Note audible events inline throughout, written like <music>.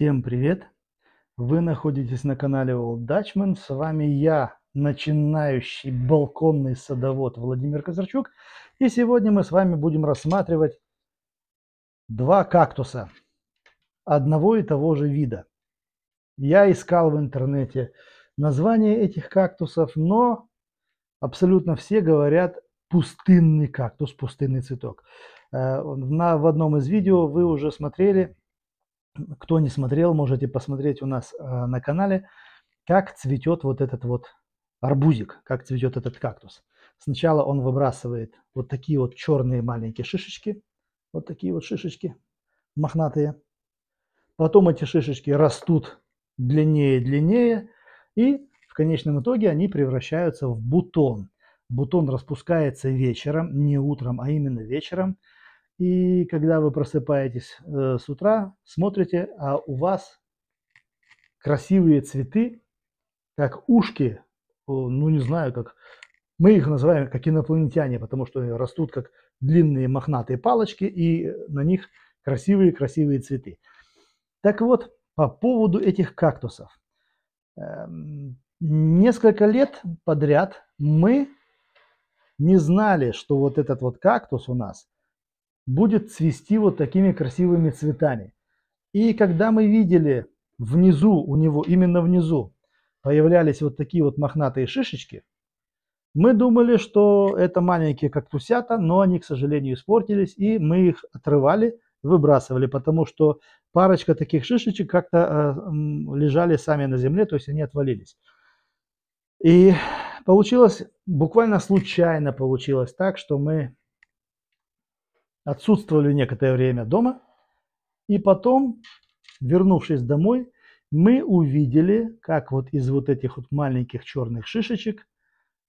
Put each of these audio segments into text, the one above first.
Всем привет! Вы находитесь на канале Old Dutchman. С вами я, начинающий балконный садовод Владимир Казарчук. И сегодня мы с вами будем рассматривать два кактуса одного и того же вида. Я искал в интернете название этих кактусов, но абсолютно все говорят пустынный кактус, пустынный цветок. Э, на, в одном из видео вы уже смотрели кто не смотрел, можете посмотреть у нас э, на канале, как цветет вот этот вот арбузик, как цветет этот кактус. Сначала он выбрасывает вот такие вот черные маленькие шишечки, вот такие вот шишечки мохнатые. Потом эти шишечки растут длиннее и длиннее, и в конечном итоге они превращаются в бутон. Бутон распускается вечером, не утром, а именно вечером – и когда вы просыпаетесь э, с утра, смотрите, а у вас красивые цветы, как ушки, ну не знаю, как мы их называем как инопланетяне, потому что растут как длинные мохнатые палочки, и на них красивые-красивые цветы. Так вот, по поводу этих кактусов. Эм, несколько лет подряд мы не знали, что вот этот вот кактус у нас – будет цвести вот такими красивыми цветами. И когда мы видели внизу у него, именно внизу, появлялись вот такие вот мохнатые шишечки, мы думали, что это маленькие кактусята, но они, к сожалению, испортились, и мы их отрывали, выбрасывали, потому что парочка таких шишечек как-то э, лежали сами на земле, то есть они отвалились. И получилось, буквально случайно получилось так, что мы отсутствовали некоторое время дома, и потом, вернувшись домой, мы увидели, как вот из вот этих вот маленьких черных шишечек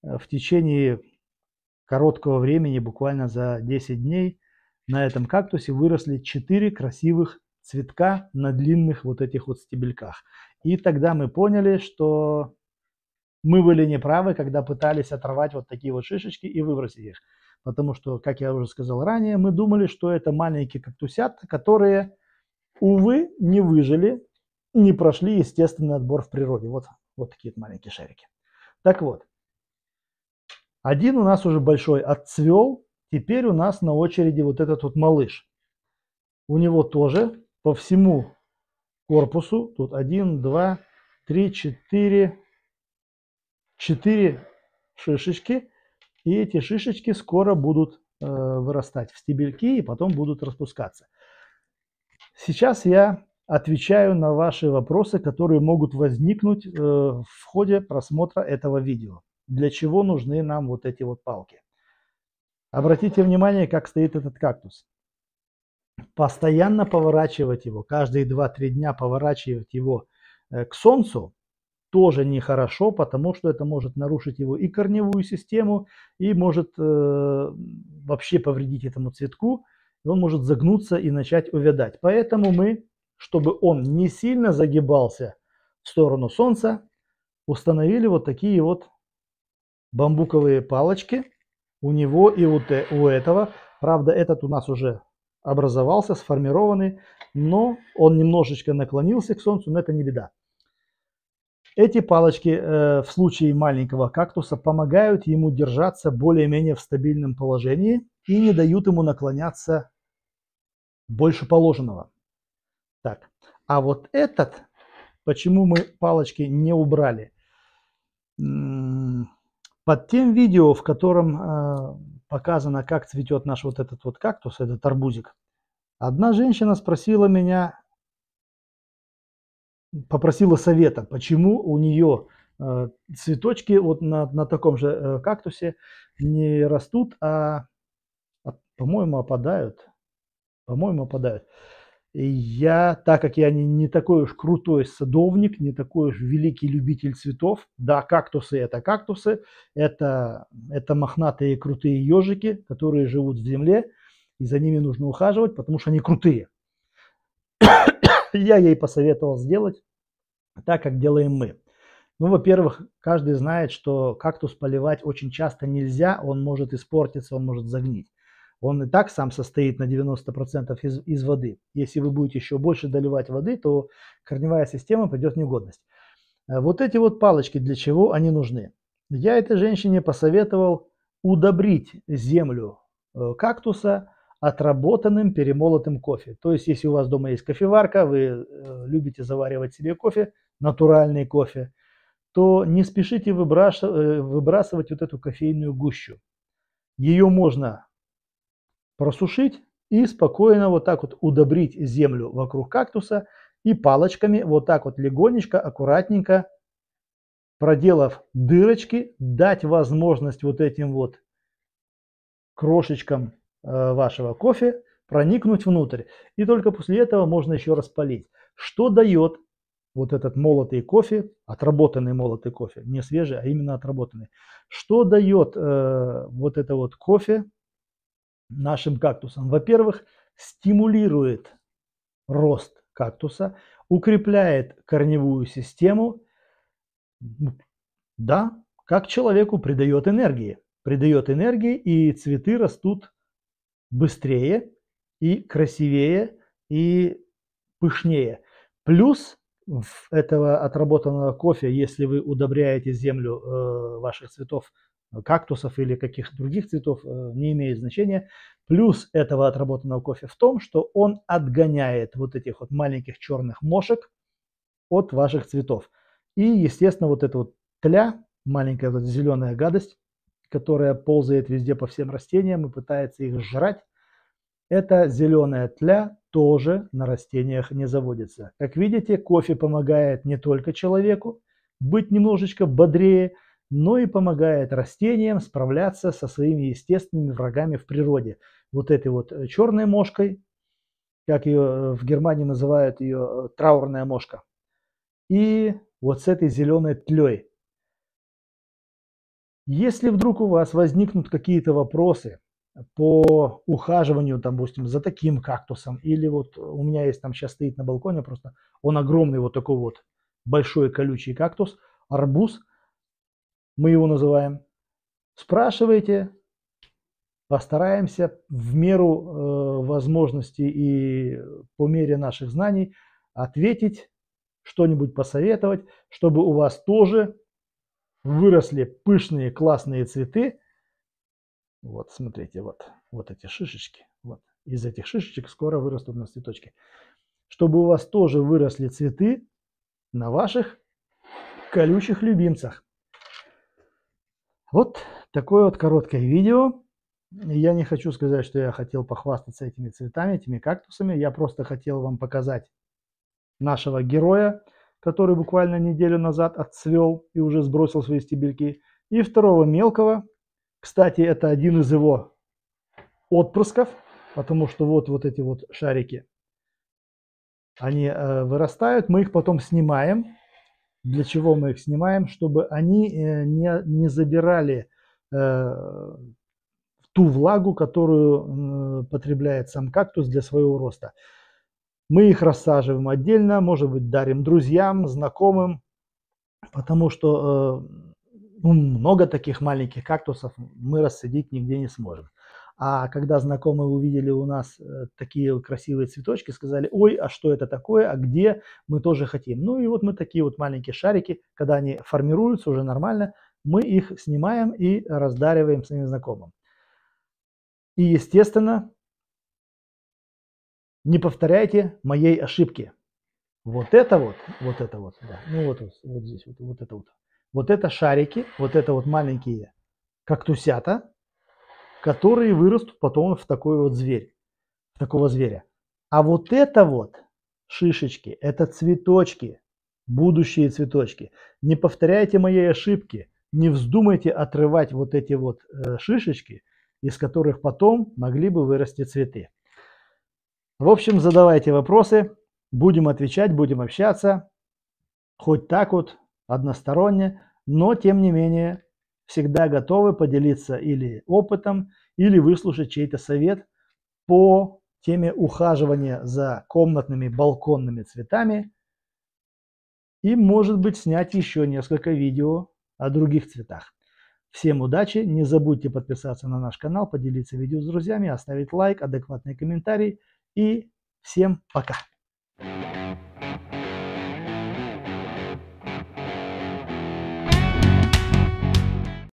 э, в течение короткого времени, буквально за 10 дней, на этом кактусе выросли 4 красивых цветка на длинных вот этих вот стебельках. И тогда мы поняли, что мы были неправы, когда пытались оторвать вот такие вот шишечки и выбросить их потому что, как я уже сказал ранее, мы думали, что это маленькие кактусята, которые, увы, не выжили, не прошли естественный отбор в природе. Вот, вот такие маленькие шарики. Так вот, один у нас уже большой отцвел, теперь у нас на очереди вот этот вот малыш. У него тоже по всему корпусу, тут один, два, три, четыре, четыре шишечки – и эти шишечки скоро будут э, вырастать в стебельки и потом будут распускаться. Сейчас я отвечаю на ваши вопросы, которые могут возникнуть э, в ходе просмотра этого видео. Для чего нужны нам вот эти вот палки? Обратите внимание, как стоит этот кактус. Постоянно поворачивать его, каждые 2-3 дня поворачивать его э, к солнцу, тоже нехорошо, потому что это может нарушить его и корневую систему, и может э, вообще повредить этому цветку, и он может загнуться и начать увядать. Поэтому мы, чтобы он не сильно загибался в сторону солнца, установили вот такие вот бамбуковые палочки у него и у, те, у этого. Правда, этот у нас уже образовался, сформированный, но он немножечко наклонился к солнцу, но это не беда. Эти палочки э, в случае маленького кактуса помогают ему держаться более-менее в стабильном положении и не дают ему наклоняться больше положенного. Так, а вот этот, почему мы палочки не убрали? Под тем видео, в котором э, показано, как цветет наш вот этот вот кактус, этот арбузик, одна женщина спросила меня, попросила совета, почему у нее э, цветочки вот на, на таком же э, кактусе не растут, а, а по-моему, опадают. По-моему, опадают. И я, так как я не, не такой уж крутой садовник, не такой уж великий любитель цветов, да, кактусы это кактусы, это, это мохнатые крутые ежики, которые живут в земле, и за ними нужно ухаживать, потому что они крутые. <laughs> я ей посоветовал сделать так, как делаем мы. Ну, во-первых, каждый знает, что кактус поливать очень часто нельзя, он может испортиться, он может загнить. Он и так сам состоит на 90% из, из воды. Если вы будете еще больше доливать воды, то корневая система придет в негодность. Э, вот эти вот палочки, для чего они нужны? Я этой женщине посоветовал удобрить землю э, кактуса отработанным перемолотым кофе. То есть, если у вас дома есть кофеварка, вы э, любите заваривать себе кофе, натуральный кофе, то не спешите э, выбрасывать вот эту кофейную гущу. Ее можно просушить и спокойно вот так вот удобрить землю вокруг кактуса и палочками вот так вот легонечко, аккуратненько, проделав дырочки, дать возможность вот этим вот крошечкам Э, вашего кофе проникнуть внутрь. И только после этого можно еще распалить. Что дает вот этот молотый кофе, отработанный молотый кофе, не свежий, а именно отработанный. Что дает э, вот это вот кофе нашим кактусам? Во-первых, стимулирует рост кактуса, укрепляет корневую систему, да, как человеку придает энергии. Придает энергии, и цветы растут быстрее и красивее и пышнее. Плюс этого отработанного кофе, если вы удобряете землю э, ваших цветов, э, кактусов или каких то других цветов, э, не имеет значения. Плюс этого отработанного кофе в том, что он отгоняет вот этих вот маленьких черных мошек от ваших цветов. И, естественно, вот эта вот тля, маленькая вот зеленая гадость, которая ползает везде по всем растениям и пытается их жрать. Эта зеленая тля тоже на растениях не заводится. Как видите, кофе помогает не только человеку быть немножечко бодрее, но и помогает растениям справляться со своими естественными врагами в природе. Вот этой вот э, черной мошкой, как ее э, в Германии называют ее э, траурная мошка, и вот с этой зеленой тлей, если вдруг у вас возникнут какие-то вопросы по ухаживанию, там, допустим, за таким кактусом, или вот у меня есть там сейчас стоит на балконе просто, он огромный вот такой вот большой колючий кактус, арбуз, мы его называем. Спрашивайте, постараемся в меру э, возможностей и по мере наших знаний ответить, что-нибудь посоветовать, чтобы у вас тоже выросли пышные классные цветы. Вот, смотрите, вот, вот эти шишечки. Вот. Из этих шишечек скоро вырастут у нас цветочки. Чтобы у вас тоже выросли цветы на ваших колючих любимцах. Вот такое вот короткое видео. Я не хочу сказать, что я хотел похвастаться этими цветами, этими кактусами. Я просто хотел вам показать нашего героя, который буквально неделю назад отцвел и уже сбросил свои стебельки, и второго мелкого, кстати, это один из его отпрысков, потому что вот, вот эти вот шарики, они э, вырастают, мы их потом снимаем. Для чего мы их снимаем? Чтобы они э, не, не забирали э, ту влагу, которую потребляет сам кактус для своего роста. Мы их рассаживаем отдельно, может быть, дарим друзьям, знакомым, потому что э, ну, много таких маленьких кактусов мы рассадить нигде не сможем. А когда знакомые увидели у нас э, такие красивые цветочки, сказали, ой, а что это такое, а где, мы тоже хотим. Ну и вот мы такие вот маленькие шарики, когда они формируются уже нормально, мы их снимаем и раздариваем своим знакомым. И естественно, не повторяйте моей ошибки. Вот это вот, вот это вот, да. ну вот, вот, здесь, вот, вот это вот. Вот это шарики, вот это вот маленькие кактусята, которые вырастут потом в такой вот зверь, в такого зверя. А вот это вот шишечки, это цветочки, будущие цветочки. Не повторяйте моей ошибки, не вздумайте отрывать вот эти вот э, шишечки, из которых потом могли бы вырасти цветы. В общем, задавайте вопросы, будем отвечать, будем общаться, хоть так вот, односторонне, но тем не менее всегда готовы поделиться или опытом, или выслушать чей-то совет по теме ухаживания за комнатными балконными цветами и, может быть, снять еще несколько видео о других цветах. Всем удачи, не забудьте подписаться на наш канал, поделиться видео с друзьями, оставить лайк, адекватный комментарий – и всем пока.